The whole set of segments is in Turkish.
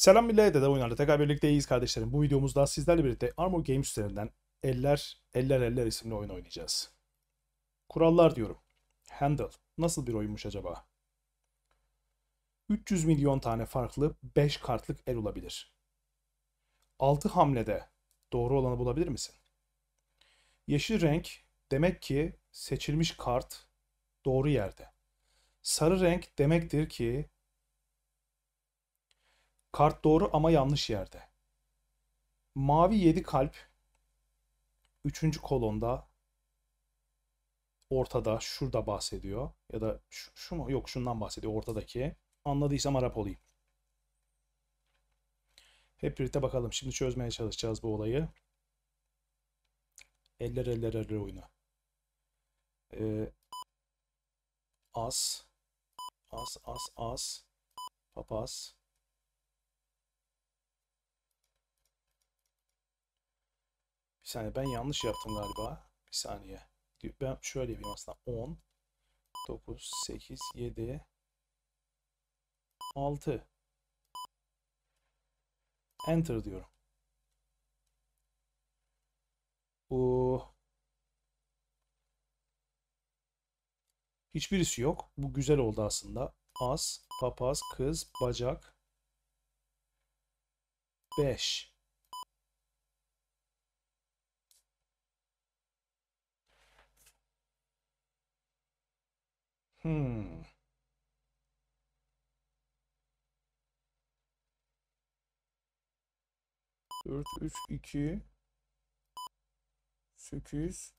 Selam millete de oynarla tekrar birlikte iyiyiz kardeşlerim. Bu videomuzda sizlerle birlikte Armor Games üzerinden Eller Eller Eller isimli oyun oynayacağız. Kurallar diyorum. Handle. Nasıl bir oyunmuş acaba? 300 milyon tane farklı 5 kartlık el olabilir. 6 hamlede doğru olanı bulabilir misin? Yeşil renk demek ki seçilmiş kart doğru yerde. Sarı renk demektir ki Kart doğru ama yanlış yerde. Mavi 7 kalp 3. kolonda ortada şurada bahsediyor ya da şu, şu mu yok şundan bahsediyor ortadaki. Anladıysam Arap olayım. Hep birlikte bakalım. Şimdi çözmeye çalışacağız bu olayı. Eller eller eller oyunu. Ee, as. As as as. Papaz. Bir saniye ben yanlış yaptım galiba. Bir saniye. Ben şöyle yapayım aslında. 10, 9, 8, 7, 6. Enter diyorum. Bu Hiçbirisi yok. Bu güzel oldu aslında. As, papaz, kız, bacak. 5. Hmm. Dört, üç, iki, sekiz.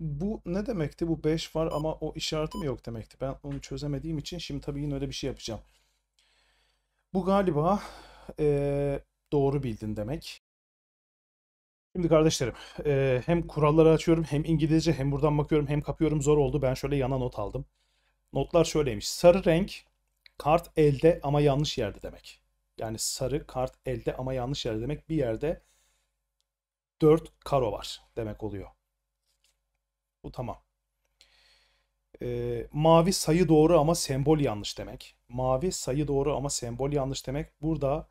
Bu ne demekti? Bu 5 var ama o işareti mi yok demekti. Ben onu çözemediğim için şimdi tabii yine öyle bir şey yapacağım. Bu galiba ee, doğru bildin demek. Şimdi kardeşlerim hem kuralları açıyorum hem İngilizce hem buradan bakıyorum hem kapıyorum zor oldu. Ben şöyle yana not aldım. Notlar şöyleymiş. Sarı renk kart elde ama yanlış yerde demek. Yani sarı kart elde ama yanlış yerde demek. Bir yerde 4 karo var demek oluyor. Bu tamam. E, mavi sayı doğru ama sembol yanlış demek. Mavi sayı doğru ama sembol yanlış demek. Burada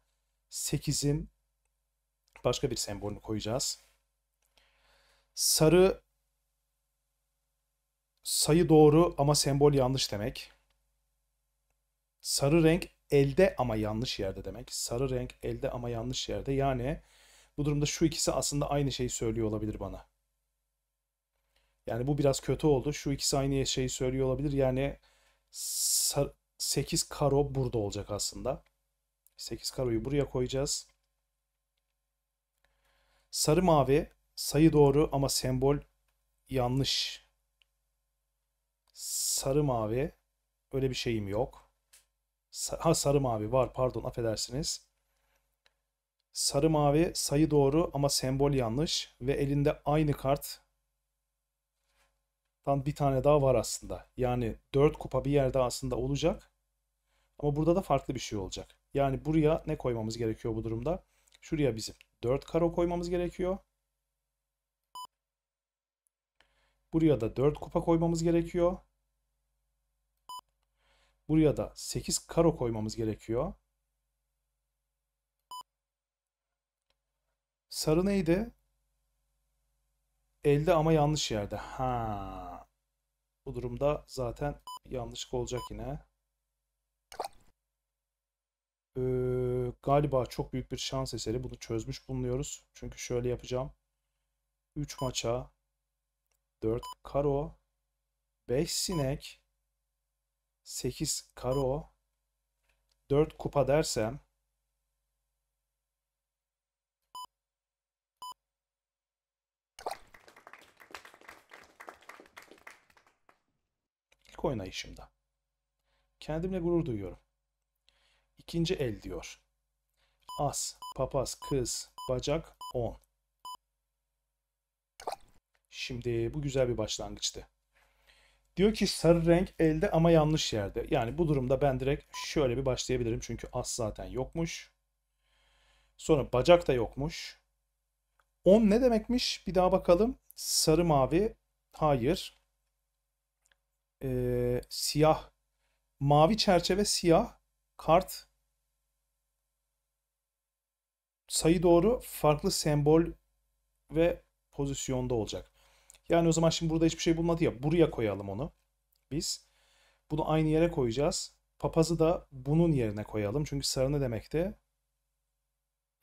8'in başka bir sembolünü koyacağız. Sarı sayı doğru ama sembol yanlış demek. Sarı renk elde ama yanlış yerde demek. Sarı renk elde ama yanlış yerde. Yani bu durumda şu ikisi aslında aynı şeyi söylüyor olabilir bana. Yani bu biraz kötü oldu. Şu ikisi aynı şeyi söylüyor olabilir. Yani 8 karo burada olacak aslında. 8 karoyu buraya koyacağız. Sarı mavi sayı doğru ama sembol yanlış. Sarı mavi öyle bir şeyim yok. Ha sarı mavi var pardon affedersiniz. Sarı mavi sayı doğru ama sembol yanlış ve elinde aynı kart Tam bir tane daha var aslında. Yani 4 kupa bir yerde aslında olacak. Ama burada da farklı bir şey olacak. Yani buraya ne koymamız gerekiyor bu durumda? Şuraya bizim 4 karo koymamız gerekiyor. Buraya da 4 kupa koymamız gerekiyor. Buraya da 8 karo koymamız gerekiyor. Sarı neydi? Elde ama yanlış yerde. Ha. Bu durumda zaten yanlışlık olacak yine. Ee, galiba çok büyük bir şans eseri bunu çözmüş bulunuyoruz. Çünkü şöyle yapacağım. 3 maça 4 karo 5 sinek 8 karo 4 kupa dersem ilk oynayışımda. Kendimle gurur duyuyorum. İkinci el diyor as, papaz, kız, bacak, on. Şimdi bu güzel bir başlangıçtı. Diyor ki sarı renk elde ama yanlış yerde. Yani bu durumda ben direkt şöyle bir başlayabilirim. Çünkü as zaten yokmuş. Sonra bacak da yokmuş. On ne demekmiş? Bir daha bakalım. Sarı mavi. Hayır. Ee, siyah. Mavi çerçeve siyah. Kart sayı doğru farklı sembol ve pozisyonda olacak. Yani o zaman şimdi burada hiçbir şey bulmadı ya buraya koyalım onu biz. Bunu aynı yere koyacağız. Papazı da bunun yerine koyalım. Çünkü sarı ne demekti?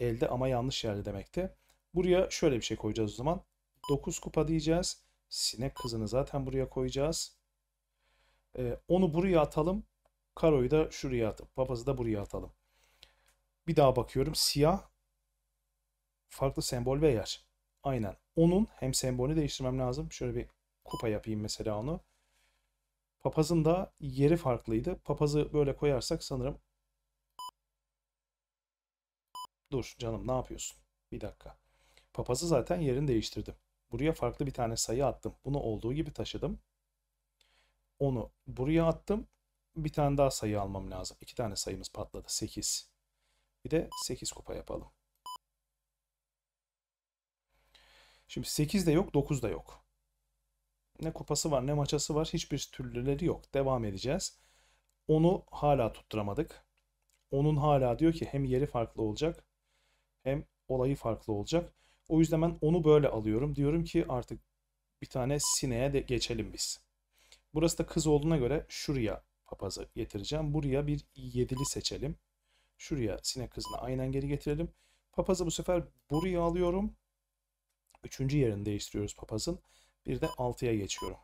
Elde ama yanlış yerde demekti. Buraya şöyle bir şey koyacağız o zaman. 9 kupa diyeceğiz. Sinek kızını zaten buraya koyacağız. Ee, onu buraya atalım. Karoyu da şuraya atıp papazı da buraya atalım. Bir daha bakıyorum. Siyah farklı sembol ve yer. Aynen. Onun hem sembolünü değiştirmem lazım. Şöyle bir kupa yapayım mesela onu. Papazın da yeri farklıydı. Papazı böyle koyarsak sanırım... Dur canım ne yapıyorsun? Bir dakika. Papazı zaten yerini değiştirdim. Buraya farklı bir tane sayı attım. Bunu olduğu gibi taşıdım. Onu buraya attım. Bir tane daha sayı almam lazım. İki tane sayımız patladı. 8. Bir de 8 kupa yapalım. Şimdi 8 de yok 9 da yok. Ne kupası var ne maçası var hiçbir türlüleri yok. Devam edeceğiz. Onu hala tutturamadık. Onun hala diyor ki hem yeri farklı olacak hem olayı farklı olacak. O yüzden ben onu böyle alıyorum. Diyorum ki artık bir tane sineye de geçelim biz. Burası da kız olduğuna göre şuraya papazı getireceğim. Buraya bir yedili seçelim. Şuraya sinek kızını aynen geri getirelim. Papazı bu sefer buraya alıyorum. Üçüncü yerini değiştiriyoruz papazın. Bir de 6'ya geçiyorum.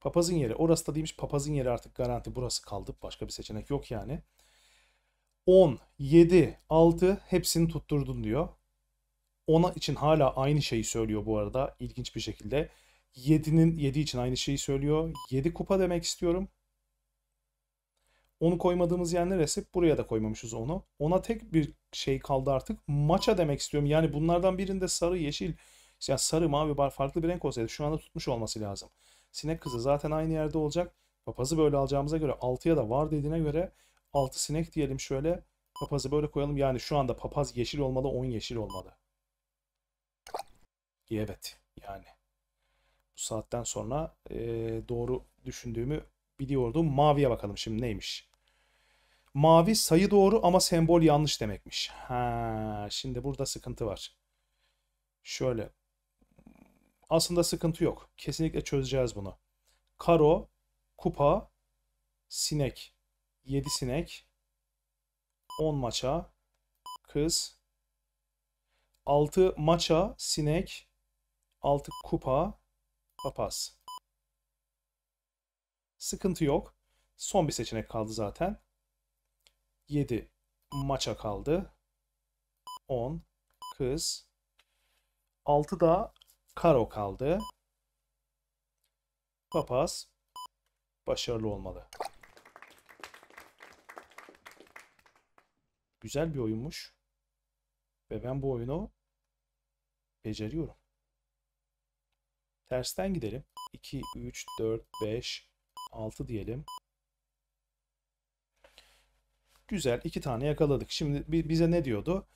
Papazın yeri. Orası da değilmiş. Papazın yeri artık garanti. Burası kaldı. Başka bir seçenek yok yani. 10, 7, 6 hepsini tutturdun diyor. 10'a için hala aynı şeyi söylüyor bu arada. İlginç bir şekilde. 7'nin 7 için aynı şeyi söylüyor. 7 kupa demek istiyorum. Onu koymadığımız yer neresi? Buraya da koymamışız onu. Ona tek bir şey kaldı artık. Maça demek istiyorum. Yani bunlardan birinde sarı, yeşil, yani sarı, mavi, bar farklı bir renk olsaydı şu anda tutmuş olması lazım. Sinek kızı zaten aynı yerde olacak. Papazı böyle alacağımıza göre 6'ya da var dediğine göre 6 sinek diyelim şöyle. Papazı böyle koyalım. Yani şu anda papaz yeşil olmalı, 10 yeşil olmalı. Evet yani. Bu saatten sonra e, doğru düşündüğümü biliyordum. Maviye bakalım şimdi neymiş. Mavi sayı doğru ama sembol yanlış demekmiş. Ha, şimdi burada sıkıntı var. Şöyle. Aslında sıkıntı yok. Kesinlikle çözeceğiz bunu. Karo, kupa, sinek. 7 sinek. 10 maça. Kız. 6 maça, sinek. 6 kupa, papaz. Sıkıntı yok. Son bir seçenek kaldı zaten. 7 maça kaldı. 10 kız. 6 da karo kaldı. Papaz başarılı olmalı. Güzel bir oyunmuş. Ve ben bu oyunu beceriyorum. Tersten gidelim. 2, 3, 4, 5, 6 diyelim. Güzel iki tane yakaladık. Şimdi bize ne diyordu?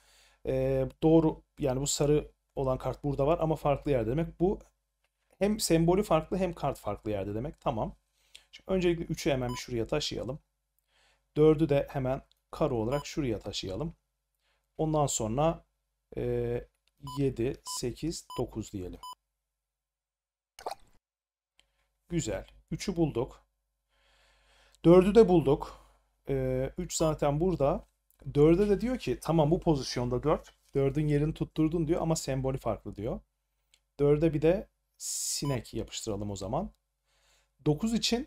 Ee, doğru yani bu sarı olan kart burada var ama farklı yerde demek. Bu hem sembolü farklı hem kart farklı yerde demek. Tamam. Şimdi öncelikle 3'ü hemen bir şuraya taşıyalım. 4'ü de hemen karo olarak şuraya taşıyalım. Ondan sonra e, 7, 8, 9 diyelim. Güzel. 3'ü bulduk. 4'ü de bulduk e, zaten burada. 4'e de diyor ki tamam bu pozisyonda 4. 4'ün yerini tutturdun diyor ama sembolü farklı diyor. 4'e bir de sinek yapıştıralım o zaman. 9 için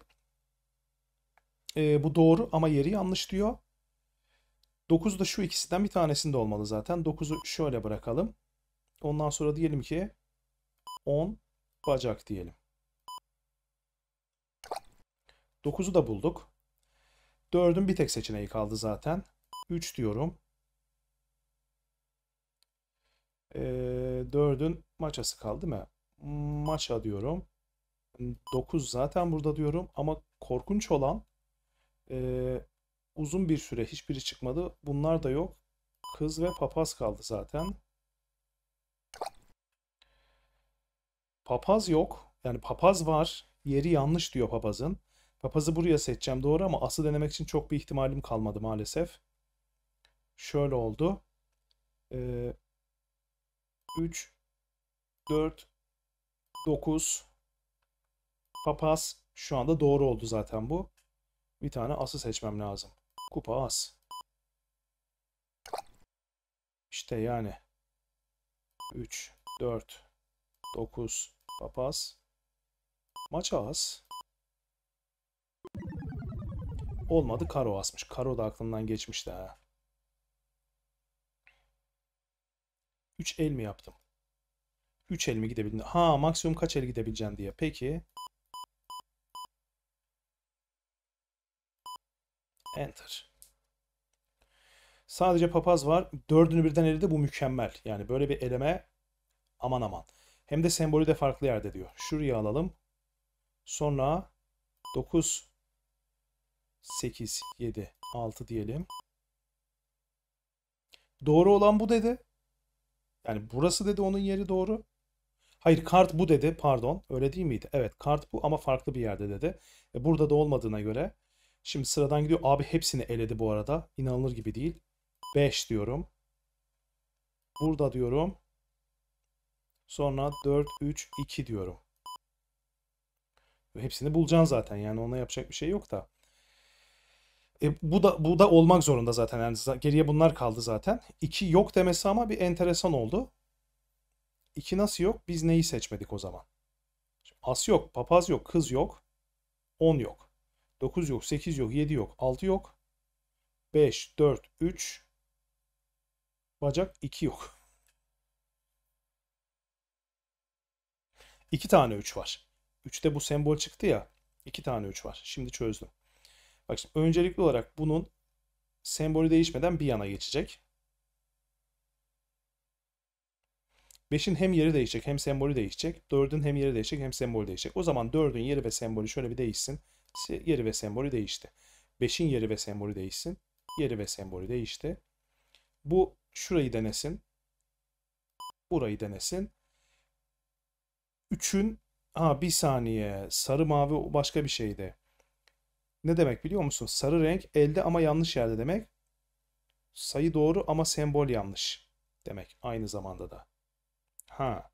e, bu doğru ama yeri yanlış diyor. 9 da şu ikisinden bir tanesinde olmalı zaten. 9'u şöyle bırakalım. Ondan sonra diyelim ki 10 bacak diyelim. 9'u da bulduk. 4'ün bir tek seçeneği kaldı zaten. 3 diyorum. Ee, 4'ün maçası kaldı mı? Maça diyorum. 9 zaten burada diyorum ama korkunç olan e, uzun bir süre hiçbiri çıkmadı. Bunlar da yok. Kız ve papaz kaldı zaten. Papaz yok. Yani papaz var. Yeri yanlış diyor papazın. Papazı buraya seçeceğim doğru ama ası denemek için çok bir ihtimalim kalmadı maalesef. Şöyle oldu. 3, 4, 9, papaz şu anda doğru oldu zaten bu. Bir tane ası seçmem lazım. Kupa as. İşte yani. 3, 4, 9, papaz. Maça as. Olmadı karo asmış. Karo da aklından geçmişti ha. 3 el mi yaptım? 3 el mi gidebildim? Ha maksimum kaç el gidebileceğim diye. Peki. Enter. Sadece papaz var. Dördünü birden elde bu mükemmel. Yani böyle bir eleme aman aman. Hem de sembolü de farklı yerde diyor. Şuraya alalım. Sonra 9 8, 7, 6 diyelim. Doğru olan bu dedi. Yani burası dedi onun yeri doğru. Hayır kart bu dedi pardon öyle değil miydi? Evet kart bu ama farklı bir yerde dedi. E, burada da olmadığına göre. Şimdi sıradan gidiyor. Abi hepsini eledi bu arada. İnanılır gibi değil. 5 diyorum. Burada diyorum. Sonra 4, 3, 2 diyorum. Hepsini bulacaksın zaten yani ona yapacak bir şey yok da. E, bu da bu da olmak zorunda zaten. Yani geriye bunlar kaldı zaten. 2 yok demesi ama bir enteresan oldu. 2 nasıl yok? Biz neyi seçmedik o zaman? as yok, papaz yok, kız yok. 10 yok. 9 yok, 8 yok, 7 yok, 6 yok. 5, 4, 3. Bacak 2 yok. 2 tane 3 var. 3'te bu sembol çıktı ya. 2 tane 3 var. Şimdi çözdüm. Bak şimdi öncelikli olarak bunun sembolü değişmeden bir yana geçecek. 5'in hem yeri değişecek hem sembolü değişecek. 4'ün hem yeri değişecek hem sembolü değişecek. O zaman 4'ün yeri ve sembolü şöyle bir değişsin. Yeri ve sembolü değişti. 5'in yeri ve sembolü değişsin. Yeri ve sembolü değişti. Bu şurayı denesin. Burayı denesin. 3'ün ha bir saniye sarı mavi başka bir şeydi ne demek biliyor musun? Sarı renk elde ama yanlış yerde demek. Sayı doğru ama sembol yanlış demek aynı zamanda da. Ha.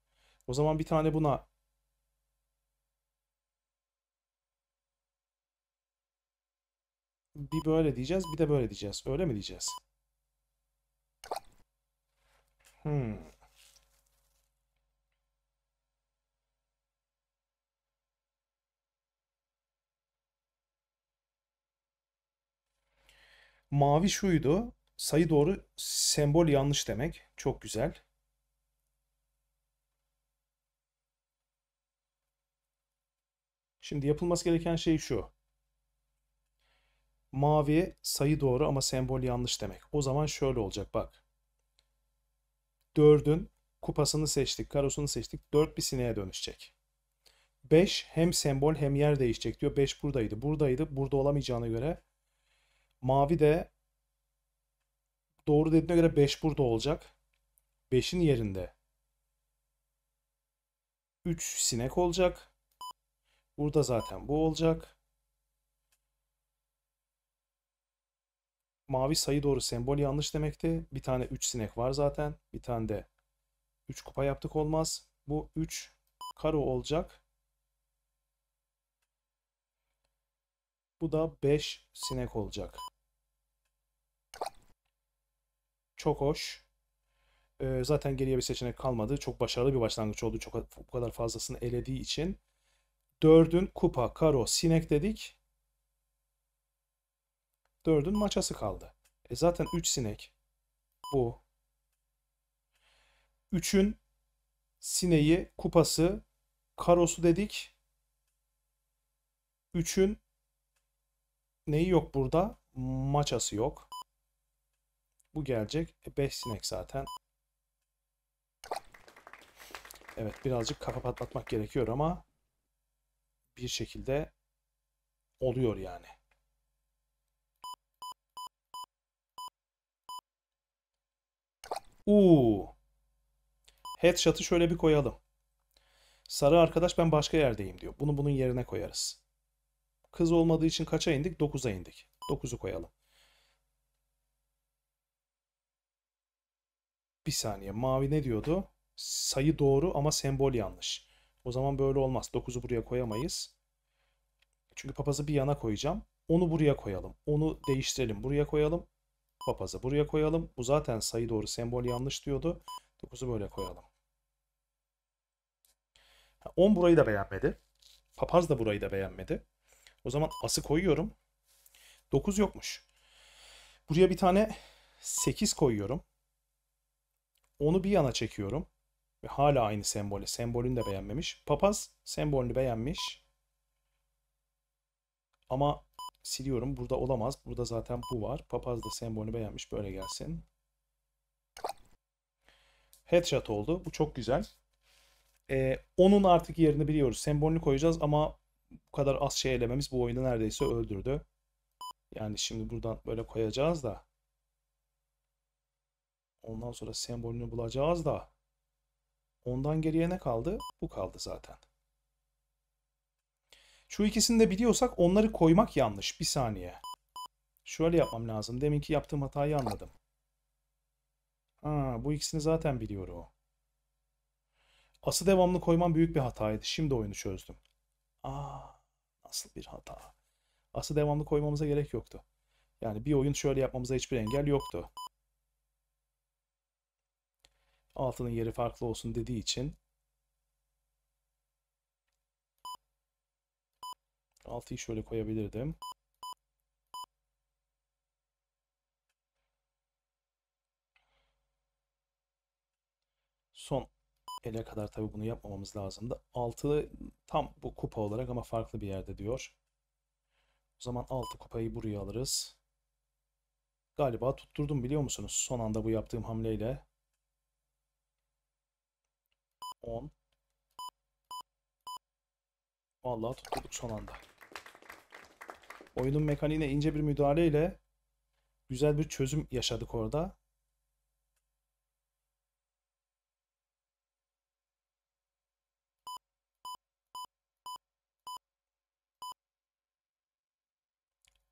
O zaman bir tane buna bir böyle diyeceğiz, bir de böyle diyeceğiz. Öyle mi diyeceğiz? Hmm. Mavi şuydu. Sayı doğru, sembol yanlış demek. Çok güzel. Şimdi yapılması gereken şey şu. Mavi sayı doğru ama sembol yanlış demek. O zaman şöyle olacak bak. 4'ün kupasını seçtik, karosunu seçtik. 4 bir sineğe dönüşecek. 5 hem sembol hem yer değişecek diyor. 5 buradaydı, buradaydı. Burada olamayacağına göre Mavi de doğru dediğine göre 5 burada olacak. 5'in yerinde 3 sinek olacak. Burada zaten bu olacak. Mavi sayı doğru sembol yanlış demekti. Bir tane 3 sinek var zaten. Bir tane de 3 kupa yaptık olmaz. Bu 3 karo olacak. Bu da 5 sinek olacak. Çok hoş. Ee, zaten geriye bir seçenek kalmadı. Çok başarılı bir başlangıç oldu. Çok bu kadar fazlasını elediği için. 4'ün kupa, karo, sinek dedik. 4'ün maçası kaldı. E zaten 3 sinek. Bu. 3'ün sineği, kupası, karosu dedik. 3'ün neyi yok burada? Maçası yok. Bu gelecek. 5 e, sinek zaten. Evet birazcık kafa patlatmak gerekiyor ama bir şekilde oluyor yani. Uuu. Headshot'ı şöyle bir koyalım. Sarı arkadaş ben başka yerdeyim diyor. Bunu bunun yerine koyarız. Kız olmadığı için kaça indik? 9'a indik. 9'u koyalım. Bir saniye. Mavi ne diyordu? Sayı doğru ama sembol yanlış. O zaman böyle olmaz. 9'u buraya koyamayız. Çünkü papazı bir yana koyacağım. Onu buraya koyalım. Onu değiştirelim. Buraya koyalım. Papazı buraya koyalım. Bu zaten sayı doğru, sembol yanlış diyordu. 9'u böyle koyalım. 10 burayı da beğenmedi. Papaz da burayı da beğenmedi. O zaman ası koyuyorum. 9 yokmuş. Buraya bir tane 8 koyuyorum. Onu bir yana çekiyorum. Ve hala aynı sembolü. Sembolünü de beğenmemiş. Papaz sembolünü beğenmiş. Ama siliyorum. Burada olamaz. Burada zaten bu var. Papaz da sembolünü beğenmiş. Böyle gelsin. Headshot oldu. Bu çok güzel. Ee, onun artık yerini biliyoruz. Sembolünü koyacağız ama bu kadar az şey elememiz bu oyunu neredeyse öldürdü. Yani şimdi buradan böyle koyacağız da. Ondan sonra sembolünü bulacağız da. Ondan geriye ne kaldı? Bu kaldı zaten. Şu ikisini de biliyorsak onları koymak yanlış. Bir saniye. Şöyle yapmam lazım. Deminki yaptığım hatayı anladım. Ha, bu ikisini zaten biliyorum. Ası devamlı koymam büyük bir hataydı. Şimdi oyunu çözdüm. Aa, nasıl bir hata. Aslı devamlı koymamıza gerek yoktu. Yani bir oyun şöyle yapmamıza hiçbir engel yoktu. Altının yeri farklı olsun dediği için. Altıyı şöyle koyabilirdim. ele kadar tabii bunu yapmamamız lazımdı. 6 tam bu kupa olarak ama farklı bir yerde diyor. O zaman 6 kupayı buraya alırız. Galiba tutturdum biliyor musunuz? Son anda bu yaptığım hamleyle. 10. Vallahi tutturduk son anda. Oyunun mekaniğine ince bir müdahaleyle güzel bir çözüm yaşadık orada.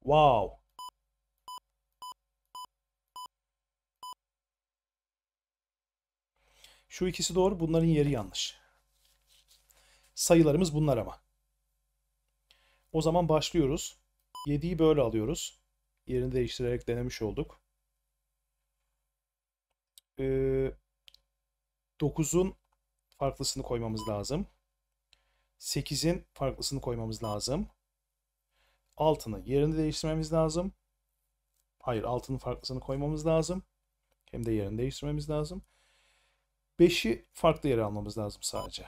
Wow. Şu ikisi doğru, bunların yeri yanlış. Sayılarımız bunlar ama. O zaman başlıyoruz. 7'yi böyle alıyoruz. Yerini değiştirerek denemiş olduk. Ee, 9'un farklısını koymamız lazım. 8'in farklısını koymamız lazım altını yerini değiştirmemiz lazım. Hayır altının farklısını koymamız lazım. Hem de yerini değiştirmemiz lazım. 5'i farklı yere almamız lazım sadece.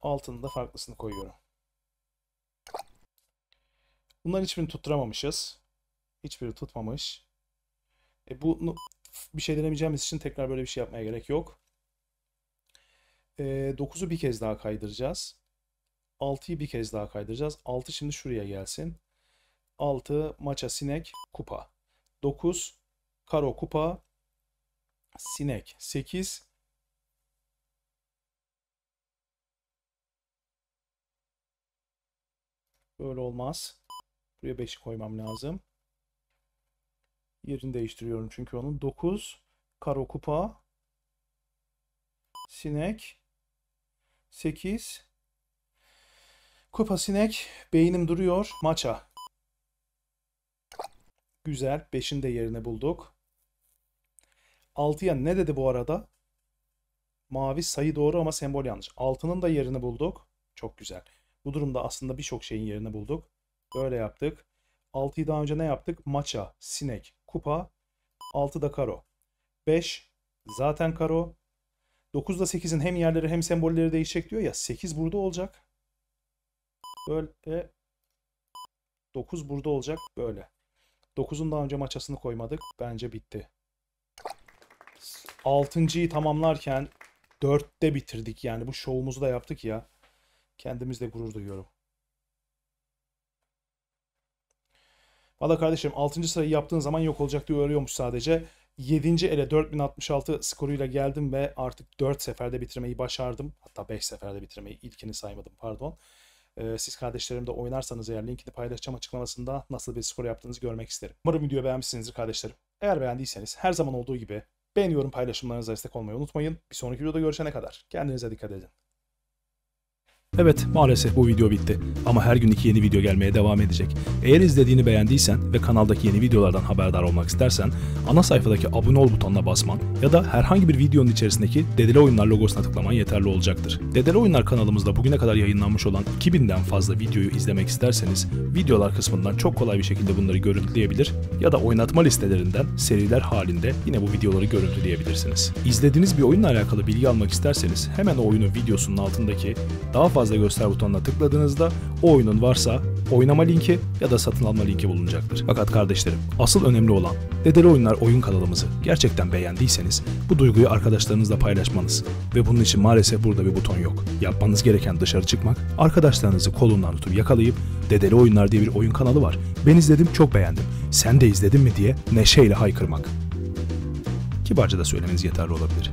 Altını da farklısını koyuyorum. Bunların hiçbirini tutturamamışız. Hiçbiri tutmamış. E bunu bir şey denemeyeceğimiz için tekrar böyle bir şey yapmaya gerek yok. E, bir kez daha kaydıracağız. 6'yı bir kez daha kaydıracağız. 6 şimdi şuraya gelsin. 6 maça sinek kupa. 9 karo kupa sinek. 8 Böyle olmaz. Buraya 5'i koymam lazım. Yerini değiştiriyorum çünkü onun. 9 karo kupa sinek 8 Kupa sinek. Beynim duruyor. Maça. Güzel. 5'in de yerine bulduk. Altıya ne dedi bu arada? Mavi sayı doğru ama sembol yanlış. Altının da yerini bulduk. Çok güzel. Bu durumda aslında birçok şeyin yerini bulduk. Böyle yaptık. 6'yı daha önce ne yaptık? Maça, sinek, kupa. Altı da karo. Beş zaten karo. 9 ile 8'in hem yerleri hem sembolleri değişecek diyor ya. 8 burada olacak. Böyle 9 burada olacak böyle. 9'un daha önce maçasını koymadık. Bence bitti. 6.yı tamamlarken 4'te bitirdik. Yani bu şovumuzu da yaptık ya. Kendimizle gurur duyuyorum. Valla kardeşim 6. sırayı yaptığın zaman yok olacak diye uyarıyormuş sadece. 7. ele 4066 skoruyla geldim ve artık 4 seferde bitirmeyi başardım. Hatta 5 seferde bitirmeyi ilkini saymadım pardon. Ee, siz kardeşlerim de oynarsanız eğer linkini paylaşacağım açıklamasında nasıl bir skor yaptığınızı görmek isterim. Umarım videoyu beğenmişsinizdir kardeşlerim. Eğer beğendiyseniz her zaman olduğu gibi beğeniyorum paylaşımlarınıza destek olmayı unutmayın. Bir sonraki videoda görüşene kadar kendinize dikkat edin. Evet maalesef bu video bitti ama her gün iki yeni video gelmeye devam edecek. Eğer izlediğini beğendiysen ve kanaldaki yeni videolardan haberdar olmak istersen ana sayfadaki abone ol butonuna basman ya da herhangi bir videonun içerisindeki Dedele Oyunlar logosuna tıklaman yeterli olacaktır. Dedele Oyunlar kanalımızda bugüne kadar yayınlanmış olan 2000'den fazla videoyu izlemek isterseniz videolar kısmından çok kolay bir şekilde bunları görüntüleyebilir ya da oynatma listelerinden seriler halinde yine bu videoları görüntüleyebilirsiniz. İzlediğiniz bir oyunla alakalı bilgi almak isterseniz hemen o oyunun videosunun altındaki daha fazla fazla göster butonuna tıkladığınızda o oyunun varsa oynama linki ya da satın alma linki bulunacaktır. Fakat kardeşlerim asıl önemli olan Dedeli Oyunlar oyun kanalımızı gerçekten beğendiyseniz bu duyguyu arkadaşlarınızla paylaşmanız ve bunun için maalesef burada bir buton yok. Yapmanız gereken dışarı çıkmak, arkadaşlarınızı kolundan tutup yakalayıp Dedeli Oyunlar diye bir oyun kanalı var. Ben izledim çok beğendim. Sen de izledin mi diye neşeyle haykırmak. Kibarca da söylemeniz yeterli olabilir.